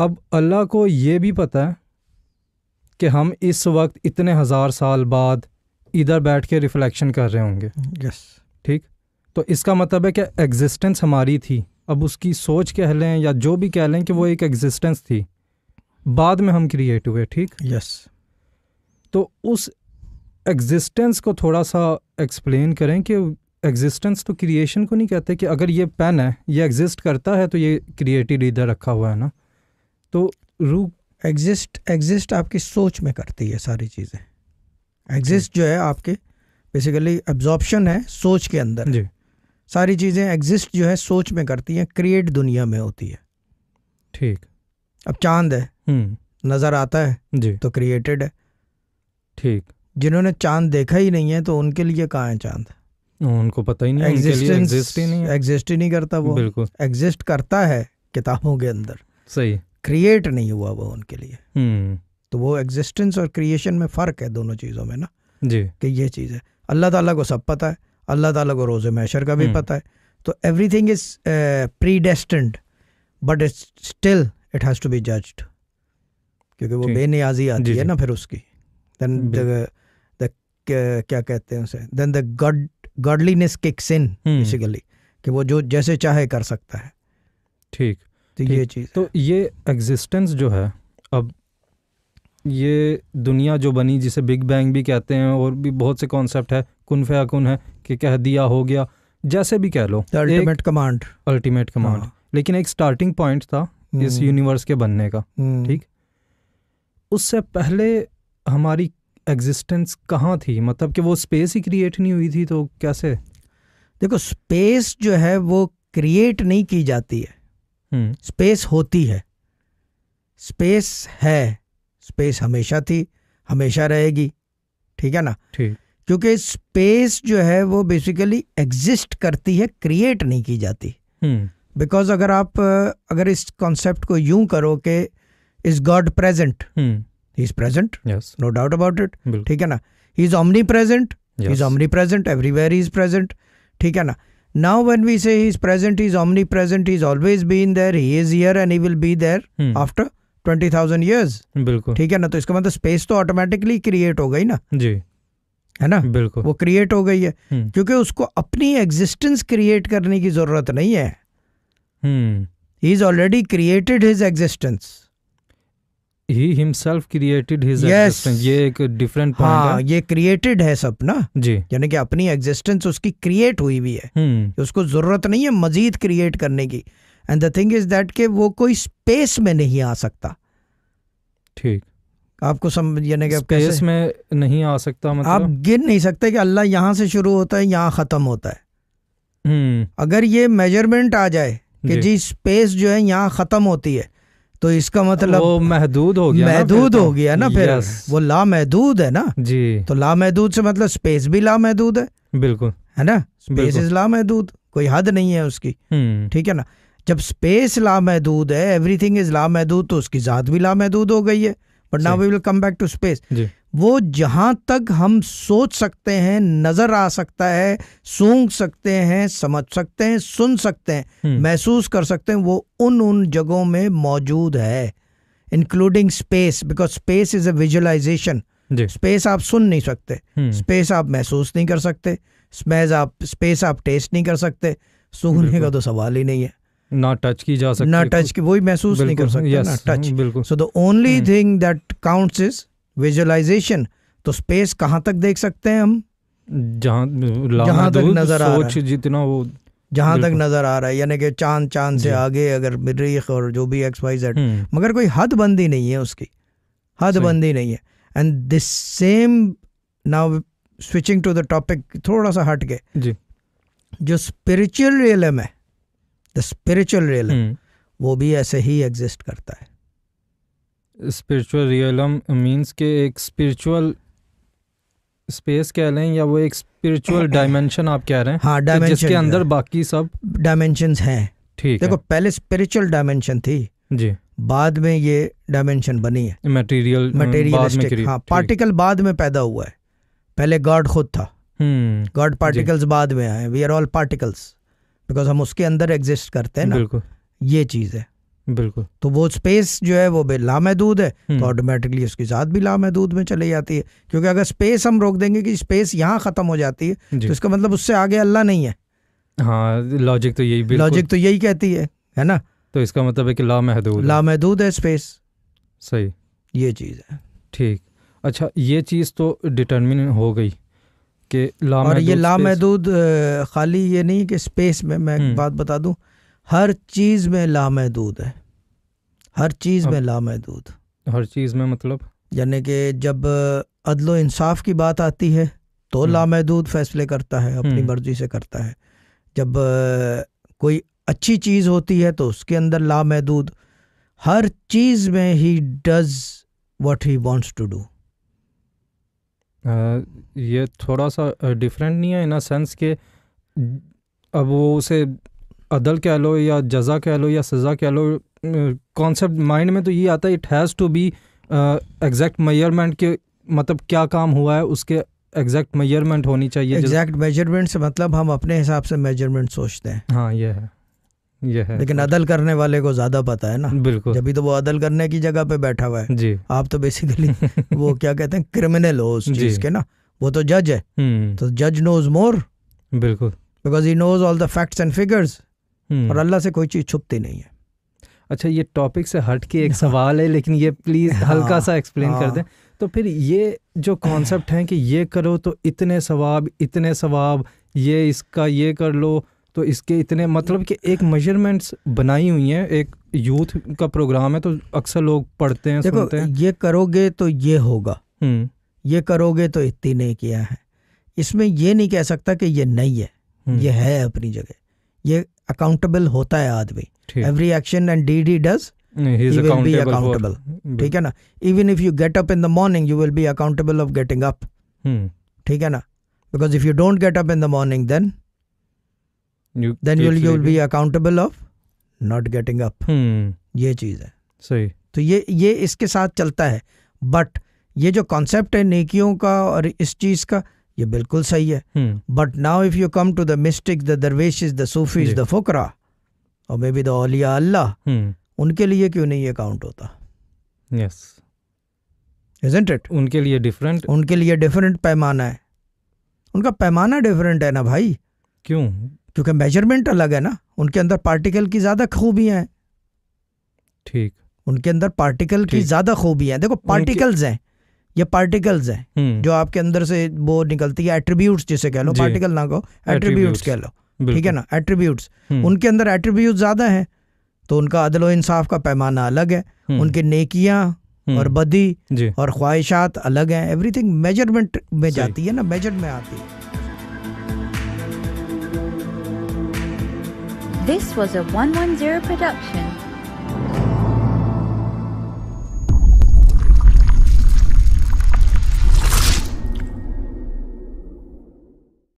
अब अल्लाह को ये भी पता है कि हम इस वक्त इतने हज़ार साल बाद इधर बैठ के रिफ़्लेक्शन कर रहे होंगे यस yes. ठीक तो इसका मतलब है कि एग्जिस्टेंस हमारी थी अब उसकी सोच कह लें या जो भी कह लें कि वो एक एग्जिस्टेंस थी बाद में हम क्रिएट हुए ठीक यस yes. तो उस एग्जिस्टेंस को थोड़ा सा एक्सप्लेन करें कि एग्जिस्टेंस तो क्रिएशन को नहीं कहते कि अगर ये पेन है ये एग्जिस्ट करता है तो ये क्रिएटेड इधर रखा हुआ है ना तो रू एग्जिस्ट एग्जिस्ट आपकी सोच में करती है सारी चीज़ें एग्जिस्ट जो है आपके बेसिकली एब्जॉर्प्शन है सोच के अंदर जी सारी चीज़ें एग्जिस्ट जो है सोच में करती हैं क्रिएट दुनिया में होती है ठीक अब चांद है हम्म। नज़र आता है जी तो क्रिएटेड है ठीक जिन्होंने चांद देखा ही नहीं है तो उनके लिए कहाँ है चांद उनको पता ही नहीं एग्जिस्ट ही नहीं एग्जिस्ट ही नहीं करता वो बिल्कुल एग्जिस्ट करता है किताबों के अंदर सही क्रिएट नहीं हुआ वो उनके लिए हम्म। तो वो एग्जिस्टेंस और क्रिएशन में फ़र्क है दोनों चीज़ों में ना जी कि ये चीज़ है अल्लाह ताला को सब पता है अल्लाह ताला को रोज़ मैशर का भी हम्म। पता है तो everything is pre but it's still it has to be judged क्योंकि वो बेनियाजी आती है ना फिर उसकी देन द क्या कहते हैं उसे then the god godliness kicks in basically कि वो जो जैसे चाहे कर सकता है ठीक तो ये चीज़ तो ये एग्जिस्टेंस जो है अब ये दुनिया जो बनी जिसे बिग बैंग भी कहते हैं और भी बहुत से कॉन्सेप्ट है कन फयाकुन है कि कह दिया हो गया जैसे भी कह लो अल्टीमेट कमांड अल्टीमेट कमांड लेकिन एक स्टार्टिंग पॉइंट था इस यूनिवर्स हम्म। के बनने का हम्म। ठीक उससे पहले हमारी एग्जिस्टेंस कहाँ थी मतलब कि वो स्पेस ही क्रिएट नहीं हुई थी तो कैसे देखो स्पेस जो है वो क्रिएट नहीं की जाती है हम्म। स्पेस होती है स्पेस है स्पेस हमेशा थी हमेशा रहेगी ठीक है ना ठीक क्योंकि स्पेस जो है वो बेसिकली एग्जिस्ट करती है क्रिएट नहीं की जाती बिकॉज हम्म। अगर आप अगर इस कॉन्सेप्ट को यूं करो कि is god present is present no doubt about it ठीक है ना is omnipresent is omnipresent everywhere is present ठीक है ना Now, when we say He's present, He's omnipresent, He's always been there, He is here, and He will be there hmm. after twenty thousand years बिल्कुल ठीक है ना तो इसका मतलब स्पेस तो ऑटोमेटिकली क्रिएट हो गई ना जी है ना बिल्कुल वो क्रिएट हो गई है hmm. क्योंकि उसको अपनी एग्जिस्टेंस क्रिएट करने की जरूरत नहीं है he is already created his existence he himself created his existence ये एक डिफरेंट पॉइंट हाँ, है ये क्रिएटेड है सब जी यानी कि अपनी एग्जिस्टेंस उसकी क्रिएट हुई भी है हम्म। उसको जरूरत नहीं है मजीद क्रिएट करने की and the thing is that कि वो कोई स्पेस में नहीं आ सकता ठीक आपको समझ यानी कि स्पेस में नहीं आ सकता मतलब आप गिन नहीं सकते कि अल्लाह यहाँ से शुरू होता है यहाँ ख़त्म होता है hmm. अगर ये मेजरमेंट आ जाए कि जी स्पेस जो है यहाँ ख़त्म होती है तो इसका मतलब वो महदूद हो गया महदूद तो। हो गया ना फिर वो लामहदूद है ना जी तो ला महदूद से मतलब स्पेस भी ला महदूद है बिल्कुल है ना स्पेस इज लामहदूद कोई हद नहीं है उसकी हम्म। ठीक है ना जब स्पेस लामहदूद है एवरीथिंग इज लामहदूद तो उसकी ज़ात भी लामहदूद हो गई है but now we will come back to space वो जहाँ तक हम सोच सकते हैं नज़र आ सकता है सूंघ सकते हैं समझ सकते हैं सुन सकते हैं हम्म। महसूस कर सकते हैं वो उन उन जगहों में मौजूद है including space because space is a visualization space आप सुन नहीं सकते स्पेस हम्म। आप महसूस नहीं कर सकते स्मेज आप स्पेस आप टेस्ट नहीं कर सकते सूंघने का तो सवाल ही नहीं है ना टच की जा सकती ना टच की वही महसूस नहीं कर सकते ना टच हम्म, बिल्कुल so the only thing that counts is visualization तो स्पेस कहाँ तक देख सकते हैं हम जहाँ जहाँ तक नजर आ रहा है जितना वो जहाँ तक नजर आ रहा है यानी कि चांद चांद से आगे अगर मरीख और जो भी एक्स वाई जेड हम्म। मगर कोई हद बंदी नहीं है उसकी हद बंदी नहीं है and this same now switching to the topic थोड़ा सा हट के जो स्पिरिचुअल रियलम है द स्पिरिचुअल रियलम वो भी ऐसे ही एग्जिस्ट करता है स्पिरिचुअल रियलम मींस के एक स्पिरिचुअल स्पेस कह लें या वो एक स्पिरिचुअल डायमेंशन आप कह रहे हैं हाँ डायमेंशन तो जिसके अंदर बाकी सब डायमेंशन हैं ठीक देखो है। पहले स्पिरिचुअल डायमेंशन थी जी बाद में ये डायमेंशन बनी है मटेरियल हम्म, मटेरियल हाँ पार्टिकल बाद में पैदा हुआ है पहले गॉड खुद था गॉड हम्म, पार्टिकल्स बाद में आए we are all particles because हम उसके अंदर एग्जिस्ट करते हैं ना ये चीज़ है बिल्कुल तो वो स्पेस जो है वो लामहदूद है तो ऑटोमेटिकली हम्म। उसकी ज़ात भी लामहदूद में चली जाती है क्योंकि अगर स्पेस हम रोक देंगे कि स्पेस यहाँ ख़त्म हो जाती है तो इसका मतलब उससे आगे अल्लाह नहीं है हाँ लॉजिक तो यही लॉजिक तो यही कहती है है ना तो इसका मतलब है कि लामहदूद लामहदूद है स्पेस सही ये चीज़ है ठीक अच्छा ये चीज़ तो डिटर्मिन हो गई कि और ये लामहदूद खाली ये नहीं कि स्पेस में मैं एक हम्म। बात बता दूँ हर चीज़ में लामहदूद है हर चीज़ में लामहदूद हर चीज़ में मतलब यानी कि जब अदल इंसाफ की बात आती है तो हम्म। लामहदूद फैसले करता है अपनी हम्म। मर्जी से करता है जब कोई अच्छी चीज़ होती है तो उसके अंदर लामहदूद हर चीज़ में he does what he wants to do ये थोड़ा सा डिफरेंट नहीं है इन सेंस के अब वो उसे अदल कह लो या जजा कह लो या सज़ा कह लो कॉन्सेप्ट माइंड में तो ये आता है it has to be exact measurement के मतलब क्या काम हुआ है उसके एग्जैक्ट मेजरमेंट होनी चाहिए एग्जैक्ट मेजरमेंट से मतलब हम अपने हिसाब से मेजरमेंट सोचते हैं हाँ ये है ये है लेकिन अदल करने वाले को ज्यादा पता है ना बिल्कुल जब तो वो अदल करने की जगह पे बैठा हुआ है जी आप तो बेसिकली वो क्या कहते हैं क्रिमिनल हो उस चीज के ना वो तो जज है हम्म। तो जज नोज मोर बिल्कुल because he knows all the facts and figures और हम्म। अल्लाह से कोई चीज़ छुपती नहीं है अच्छा ये टॉपिक से हट के एक सवाल है लेकिन ये प्लीज़ हाँ, हल्का सा एक्सप्लेन हाँ, कर दें तो फिर ये जो कॉन्सेप्ट है कि ये करो तो इतने सवाब इतने सवाब ये इसका ये कर लो तो इसके इतने मतलब कि एक मेजरमेंट्स बनाई हुई हैं एक यूथ का प्रोग्राम है तो अक्सर लोग पढ़ते हैं देखो, सुनते हैं ये करोगे तो ये होगा हम्म। ये करोगे तो इतनी ने किया है इसमें ये नहीं कह सकता कि ये नहीं है हम्म। ये है अपनी जगह ये अकाउंटेबल होता है आदमी every action and deed he does be accountable ठीक है ना even if you get up in the morning you will be accountable of getting up ठीक है ना because if you don't get up in the morning then then you will be accountable of not getting up ये चीज है सही तो ये ये इसके साथ चलता है बट ये जो कॉन्सेप्ट है नेकियों का और इस चीज का ये बिल्कुल सही है but now if you come to the mystic the दरवेश द सूफीज द फुकरा और मे बी द ओलिया अल्लाह उनके लिए क्यों नहीं ये काउंट होता यस इजेंट इट उनके लिए डिफरेंट उनके लिए डिफरेंट पैमाना है उनका पैमाना डिफरेंट है ना भाई क्यों क्योंकि मेजरमेंट अलग है ना उनके अंदर पार्टिकल की ज़्यादा खूबियां हैं ठीक उनके अंदर पार्टिकल की ज़्यादा खूबियां हैं देखो पार्टिकल्स हैं ये पार्टिकल्स हैं हम्म। जो आपके अंदर से वो निकलती है एट्रीब्यूट्स जिसे कह लो पार्टिकल ना कहो एट्रीब्यूट्स कह लो ठीक है ना एट्रीब्यूट्स हम्म। उनके अंदर एट्रीब्यूट ज्यादा है तो उनका अदलो इंसाफ का पैमाना अलग है हम्म। उनकी नेकियां और बदी और ख्वाहिशात अलग हैं एवरीथिंग मेजरमेंट में जाती है ना मेजर में आती है this was a one one zero production